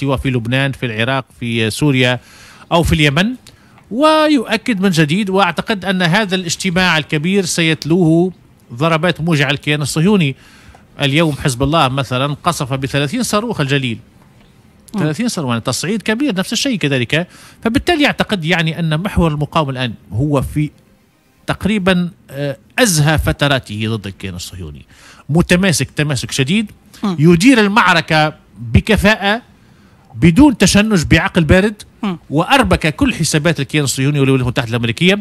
سواء في لبنان في العراق في سوريا أو في اليمن ويؤكد من جديد وأعتقد أن هذا الاجتماع الكبير سيتلوه ضربات موجعة الكيان الصهيوني اليوم حزب الله مثلا قصف ب 30 صاروخ الجليل 30 آه. صاروخ يعني تصعيد كبير نفس الشيء كذلك فبالتالي أعتقد يعني أن محور المقاومة الآن هو في تقريبا آه، أزهى فتراته ضد الكيان الصهيوني متماسك تماسك شديد آه. يدير المعركة بكفاءة بدون تشنج بعقل بارد واربك كل حسابات الكيان الصهيوني والولايات المتحده الامريكيه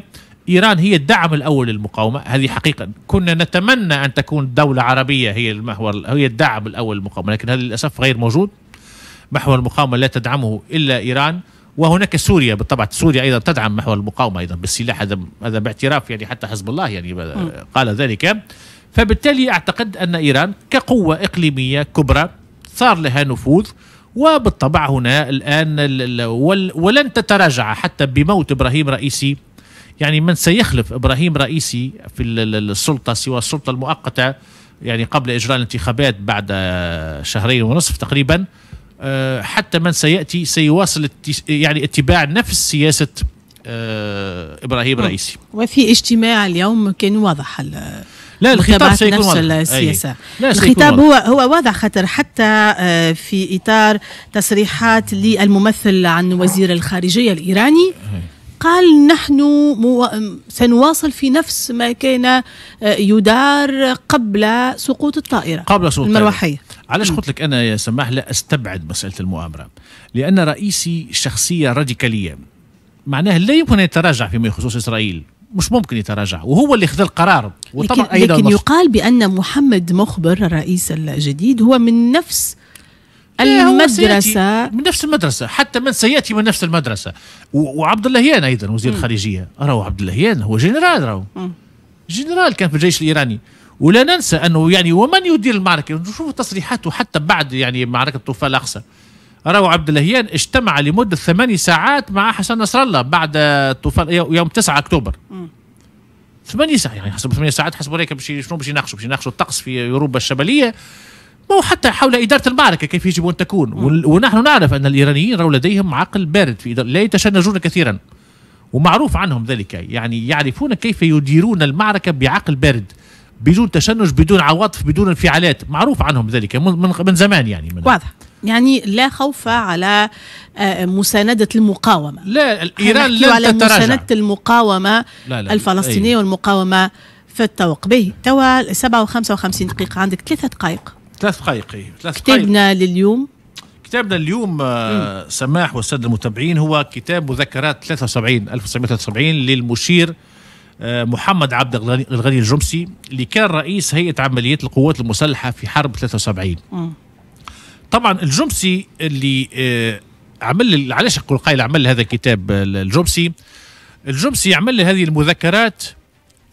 ايران هي الدعم الاول للمقاومه هذه حقيقه كنا نتمنى ان تكون دوله عربيه هي المحور هي الدعم الاول للمقاومه لكن هذا للاسف غير موجود محور المقاومه لا تدعمه الا ايران وهناك سوريا بالطبع سوريا ايضا تدعم محور المقاومه ايضا بالسلاح هذا هذا باعتراف يعني حتى حزب الله يعني قال ذلك فبالتالي اعتقد ان ايران كقوه اقليميه كبرى صار لها نفوذ وبالطبع هنا الآن ولن تتراجع حتى بموت إبراهيم رئيسي يعني من سيخلف إبراهيم رئيسي في السلطة سوى السلطة المؤقتة يعني قبل إجراء الانتخابات بعد شهرين ونصف تقريبا آه، حتى من سيأتي سيواصل يعني اتباع نفس سياسة آه، ابراهيم رئيسي وفي اجتماع اليوم كان واضح لا الخطاب سيكون نفس واضح. السياسة لا الخطاب هو هو واضح خطر حتى آه، في إطار تصريحات للممثل عن وزير الخارجية الإيراني قال نحن مو... سنواصل في نفس ما كان آه، يدار قبل سقوط الطائرة قبل سقوط المروحية علاش قلت لك أنا يا سماح لا أستبعد مسألة المؤامرة لأن رئيسي شخصية راديكالية معناه لا يمكن أن يتراجع فيما يخصوص إسرائيل مش ممكن يتراجع وهو اللي خذ القرار وطبعا لكن, أيضا لكن يقال بأن محمد مخبر الرئيس الجديد هو من نفس إيه، المدرسة من نفس المدرسة حتى من سيأتي من نفس المدرسة وعبد اللهيان أيضا وزير م. الخارجية راهو عبد اللهيان هو جنرال راهو جنرال كان في الجيش الإيراني ولا ننسى أنه يعني ومن يدير المعركة نشوف تصريحاته حتى بعد يعني معركة طوفان الأقصى روى عبد اللهيان اجتمع لمدة ثماني ساعات مع حسن نصر الله بعد طوفان يوم 9 أكتوبر ثماني ساعات يعني حسب ثماني ساعات حسب هيك باش شنو باش يناقشوا باش يناقشوا الطقس في اوروبا الشماليه مو حتى حول إدارة المعركة كيف يجب أن تكون ونحن نعرف أن الإيرانيين روا لديهم عقل بارد في إدارة لا يتشنجون كثيرا ومعروف عنهم ذلك يعني يعرفون كيف يديرون المعركة بعقل بارد بدون تشنج بدون عواطف بدون انفعالات معروف عنهم ذلك من, من زمان يعني من واضح يعني لا خوف على آه، مساندة المقاومة لا إيران لن على تتراجع مساندة المقاومة لا لا الفلسطينية أيوه. والمقاومة في التوق به توا 7 و 55 دقيقة عندك ثلاثة دقائق ثلاث دقائق ثلاث كتابنا لليوم كتابنا اليوم آه، سماح والسادة المتابعين هو كتاب مذكرات 73 1973 للمشير آه، محمد عبد الغني الجمسي اللي كان رئيس هيئه عمليات القوات المسلحه في حرب 73 م. طبعا الجمسي اللي آه، عمل علاش اقول قايل عمل هذا الكتاب آه، الجمسي الجمسي عمل هذه المذكرات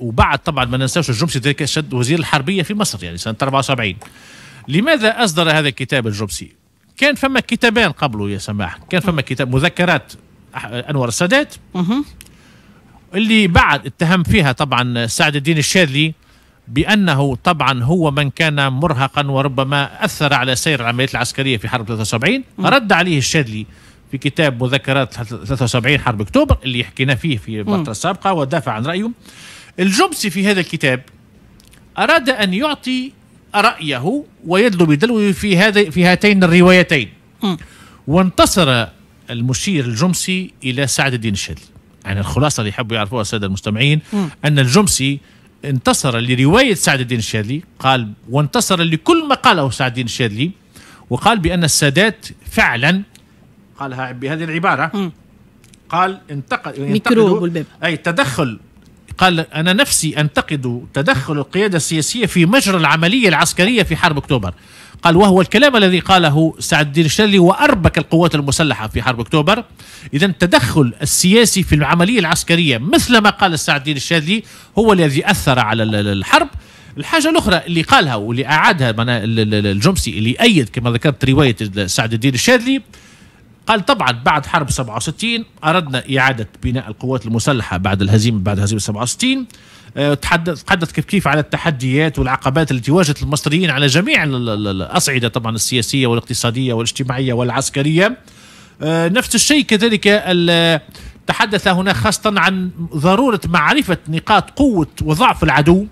وبعد طبعا ما ننساوش الجمسي ذلك شد وزير الحربيه في مصر يعني سنه 74 لماذا اصدر هذا الكتاب الجمسي؟ كان فما كتابان قبله يا سماح كان فما كتاب مذكرات انور السادات اللي بعد اتهم فيها طبعا سعد الدين الشاذلي بأنه طبعا هو من كان مرهقا وربما أثر على سير العمليات العسكرية في حرب 73 رد عليه الشاذلي في كتاب مذكرات 73 حرب أكتوبر اللي حكينا فيه في الفترة السابقة ودافع عن رأيه الجمسي في هذا الكتاب أراد أن يعطي رأيه ويدلو بدلوه في هذا في هاتين الروايتين م. وانتصر المشير الجمسي إلى سعد الدين الشاذلي يعني الخلاصة اللي يحبوا يعرفوها السادة المستمعين م. أن الجمسي انتصر لرواية سعد الدين الشاذلي قال وانتصر لكل ما قاله سعد الدين الشاذلي وقال بأن السادات فعلا قالها بهذه العبارة قال انتقد أي تدخل قال أنا نفسي أنتقد تدخل القيادة السياسية في مجرى العملية العسكرية في حرب أكتوبر قال وهو الكلام الذي قاله سعد الدين الشاذلي وأربك القوات المسلحة في حرب أكتوبر إذا التدخل السياسي في العملية العسكرية مثل ما قال سعد الدين الشاذلي هو الذي أثر على الحرب الحاجه الاخرى اللي قالها واللي اعادها الجمسي اللي ايد كما ذكرت روايه سعد الدين الشاذلي قال طبعا بعد حرب 67 اردنا اعاده بناء القوات المسلحه بعد الهزيمه بعد هزيمه 67 آه، تحدث تحدث كيف كيف على التحديات والعقبات التي واجهت المصريين على جميع الاصعده طبعا السياسيه والاقتصاديه والاجتماعيه والعسكريه آه، نفس الشيء كذلك تحدث هنا خاصة عن ضرورة معرفة نقاط قوة وضعف العدو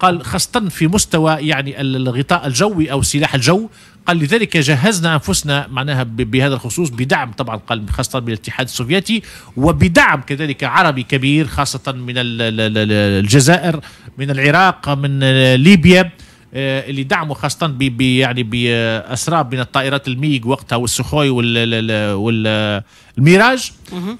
قال خاصة في مستوى يعني الغطاء الجوي أو سلاح الجو قال لذلك جهزنا أنفسنا معناها بهذا الخصوص بدعم طبعا قال خاصة من الاتحاد السوفيتي وبدعم كذلك عربي كبير خاصة من الجزائر من العراق من ليبيا آه، اللي دعموا خاصة بي يعني بأسراب من الطائرات الميج وقتها والسخوي والميراج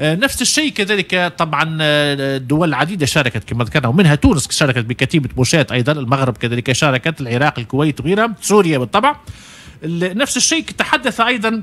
آه، نفس الشيء كذلك طبعا آه، دول عديدة شاركت كما ذكرنا ومنها تونس شاركت بكتيبة موشات أيضا المغرب كذلك شاركت العراق الكويت وغيرها سوريا بالطبع نفس الشيء تحدث ايضا